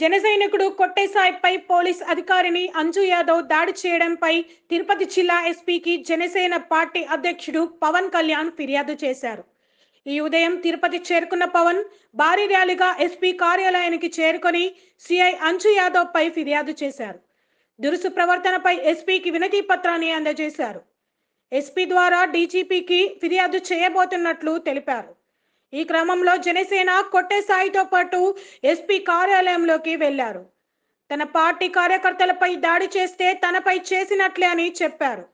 జనసైనికుడు కొట్టేసాయిపై police అధికారిని అంజు యాదవ్ దాడి చేయడంపై తిరుపతి జిల్లా ఎస్పీకి జనసేన పార్టీ అధ్యక్షుడు పవన్ కళ్యాణ్ ఫిర్యాదు చేశారు ఈ ఉదయం తిరుపతి చేరుకున్న పవన్ భారీ ర్యాలీగా ఎస్పీ కార్యాలయానికి చేరుకొని సిఐ అంజు యాదవ్ పై ఫిర్యాదు చేశారు దురుసు ప్రవర్తనపై ఎస్పీకి వినతి పత్రాన్ని అందజేశారు ఎస్పీ ద్వారా డీజీపీకి ఫిర్యాదు చేయబోతున్నట్లు తెలిపారు ఈ క్రమంలో జనసేన కొట్టేసాయితో పాటు ఎస్పీ కార్యాలయంలోకి వెళ్లారు తన పార్టీ కార్యకర్తలపై దాడి చేస్తే తనపై చేసినట్లే అని చెప్పారు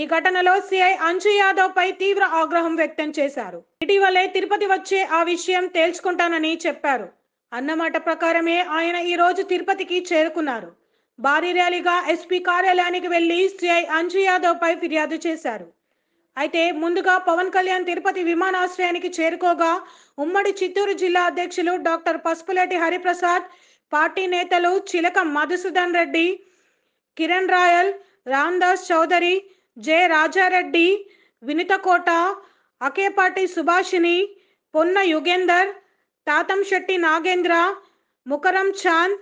ఈ ఘటనలో సిఐ అంజు యాదవ్ పై తీవ్ర ఆగ్రహం వ్యక్తం చేశారు ఇటీవలే తిరుపతి వచ్చే ఆ విషయం తేల్చుకుంటానని చెప్పారు అన్నమాట ప్రకారమే ఆయన ఈ రోజు తిరుపతికి చేరుకున్నారు భారీ ర్యాలీగా ఎస్పీ కార్యాలయానికి వెళ్లి సిఐ అంజు యాదవ్ పై ఫిర్యాదు చేశారు అయితే ముందుగా పవన్ కళ్యాణ్ తిరుపతి విమానాశ్రయానికి చేరుకోగా ఉమ్మడి చిత్తూరు జిల్లా అధ్యక్షులు డాక్టర్ పసుపులేటి హరిప్రసాద్ పార్టీ నేతలు చిలక మధుసూదన్ రెడ్డి కిరణ్ రాయల్ రామ్దాస్ చౌదరి జె రాజారెడ్డి వినితకోట అకేపాటి సుభాషిని పొన్న యుగేందర్ తాతం శెట్టి నాగేంద్ర ముకరం చాంద్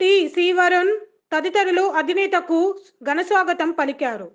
టి శ్రీవరుణ్ తదితరులు అధినేతకు ఘనస్వాగతం పలికారు